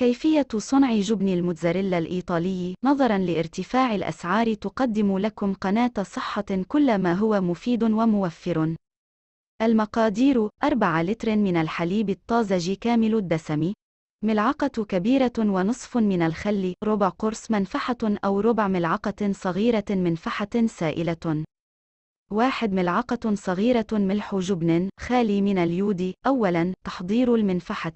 كيفية صنع جبن الموتزاريلا الإيطالي نظرا لارتفاع الأسعار تقدم لكم قناة صحة كل ما هو مفيد وموفر المقادير 4 لتر من الحليب الطازج كامل الدسم ملعقة كبيرة ونصف من الخل ربع قرص منفحة أو ربع ملعقة صغيرة منفحة سائلة واحد ملعقة صغيرة ملح جبن خالي من اليود أولا تحضير المنفحة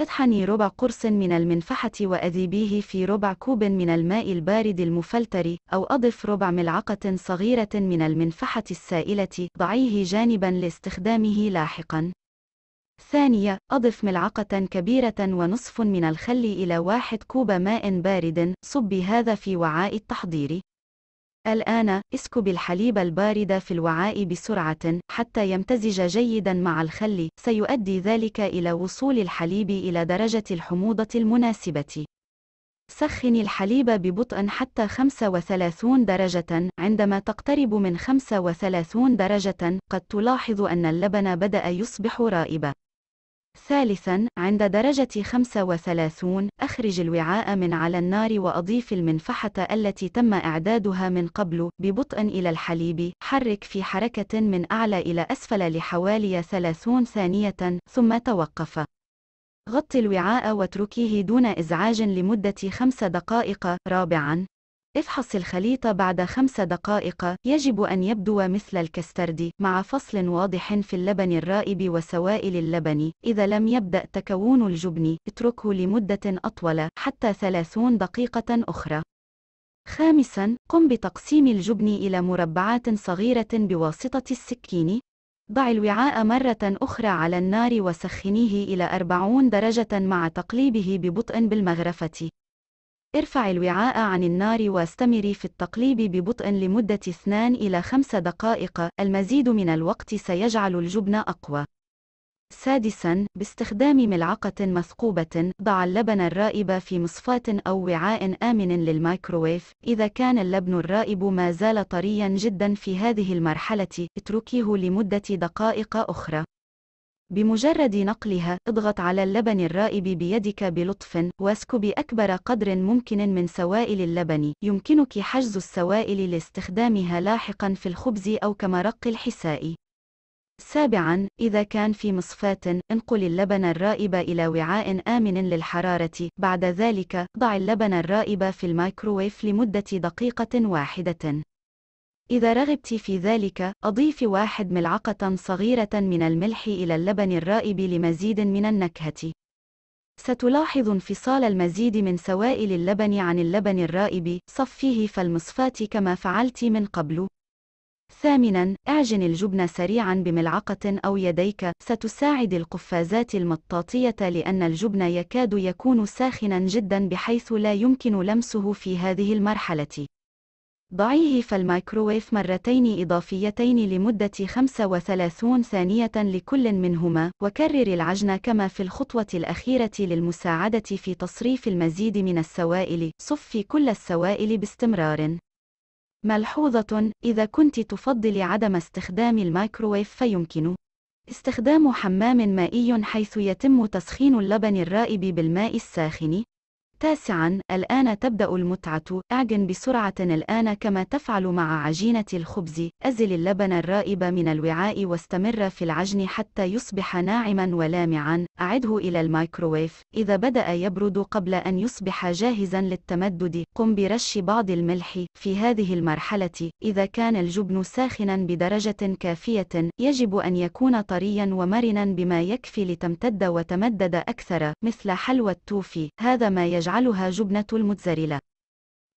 اطحني ربع قرص من المنفحة وأذيبيه في ربع كوب من الماء البارد المفلتر أو أضف ربع ملعقة صغيرة من المنفحة السائلة ضعيه جانبا لاستخدامه لاحقا ثانية أضف ملعقة كبيرة ونصف من الخل إلى واحد كوب ماء بارد صب هذا في وعاء التحضير الآن، اسكب الحليب البارد في الوعاء بسرعة حتى يمتزج جيدا مع الخل، سيؤدي ذلك إلى وصول الحليب إلى درجة الحموضة المناسبة. سخن الحليب ببطء حتى 35 درجة، عندما تقترب من 35 درجة، قد تلاحظ أن اللبن بدأ يصبح رائبا. ثالثا عند درجة 35 أخرج الوعاء من على النار وأضيف المنفحة التي تم إعدادها من قبل ببطء إلى الحليب حرك في حركة من أعلى إلى أسفل لحوالي 30 ثانية ثم توقف غطي الوعاء واتركيه دون إزعاج لمدة 5 دقائق رابعا افحص الخليط بعد خمس دقائق يجب أن يبدو مثل الكسترد مع فصل واضح في اللبن الرائب وسوائل اللبن إذا لم يبدأ تكون الجبن اتركه لمدة أطول حتى 30 دقيقة أخرى خامساً قم بتقسيم الجبن إلى مربعات صغيرة بواسطة السكين ضع الوعاء مرة أخرى على النار وسخنيه إلى 40 درجة مع تقليبه ببطء بالمغرفة ارفع الوعاء عن النار واستمري في التقليب ببطء لمدة 2 إلى 5 دقائق المزيد من الوقت سيجعل الجبن أقوى سادسا باستخدام ملعقة مثقوبة ضع اللبن الرائب في مصفاة أو وعاء آمن للميكروويف إذا كان اللبن الرائب ما زال طريا جدا في هذه المرحلة اتركيه لمدة دقائق أخرى بمجرد نقلها اضغط على اللبن الرائب بيدك بلطف واسكب أكبر قدر ممكن من سوائل اللبن يمكنك حجز السوائل لاستخدامها لاحقا في الخبز أو كمرق الحساء سابعا إذا كان في مصفاة انقل اللبن الرائب إلى وعاء آمن للحرارة بعد ذلك ضع اللبن الرائب في الميكروويف لمدة دقيقة واحدة إذا رغبت في ذلك، أضيف واحد ملعقة صغيرة من الملح إلى اللبن الرائب لمزيد من النكهة. ستلاحظ انفصال المزيد من سوائل اللبن عن اللبن الرائب، صفيه فالمصفاة كما فعلت من قبل. ثامناً، اعجن الجبن سريعاً بملعقة أو يديك، ستساعد القفازات المطاطية لأن الجبن يكاد يكون ساخناً جداً بحيث لا يمكن لمسه في هذه المرحلة. ضعيه في الميكروويف مرتين إضافيتين لمدة 35 ثانية لكل منهما، وكرر العجن كما في الخطوة الأخيرة للمساعدة في تصريف المزيد من السوائل. صفي كل السوائل باستمرار. ملحوظة: إذا كنت تفضل عدم استخدام الميكروويف فيمكن استخدام حمام مائي حيث يتم تسخين اللبن الرائب بالماء الساخن تاسعا الآن تبدأ المتعة اعجن بسرعة الآن كما تفعل مع عجينة الخبز أزل اللبن الرائب من الوعاء واستمر في العجن حتى يصبح ناعما ولامعا أعده إلى الميكروويف إذا بدأ يبرد قبل أن يصبح جاهزا للتمدد قم برش بعض الملح في هذه المرحلة إذا كان الجبن ساخنا بدرجة كافية يجب أن يكون طريا ومرنا بما يكفي لتمتد وتمدد أكثر مثل حلوى التوفي هذا ما يجعل يجعلها جبنة الموتزاريلا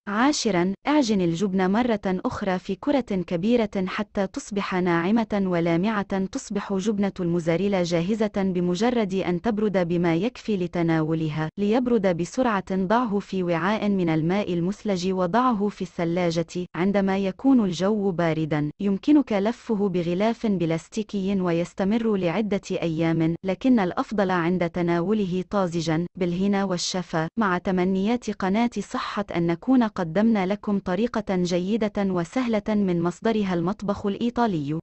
عاشرا اعجن الجبن مرة أخرى في كرة كبيرة حتى تصبح ناعمة ولامعة تصبح جبنة الموزاريلا جاهزة بمجرد أن تبرد بما يكفي لتناولها ليبرد بسرعة ضعه في وعاء من الماء المثلج وضعه في الثلاجة عندما يكون الجو باردا يمكنك لفه بغلاف بلاستيكي ويستمر لعدة أيام لكن الأفضل عند تناوله طازجا بالهنا والشفا مع تمنيات قناة صحة أن نكون قدمنا لكم طريقة جيدة وسهلة من مصدرها المطبخ الإيطالي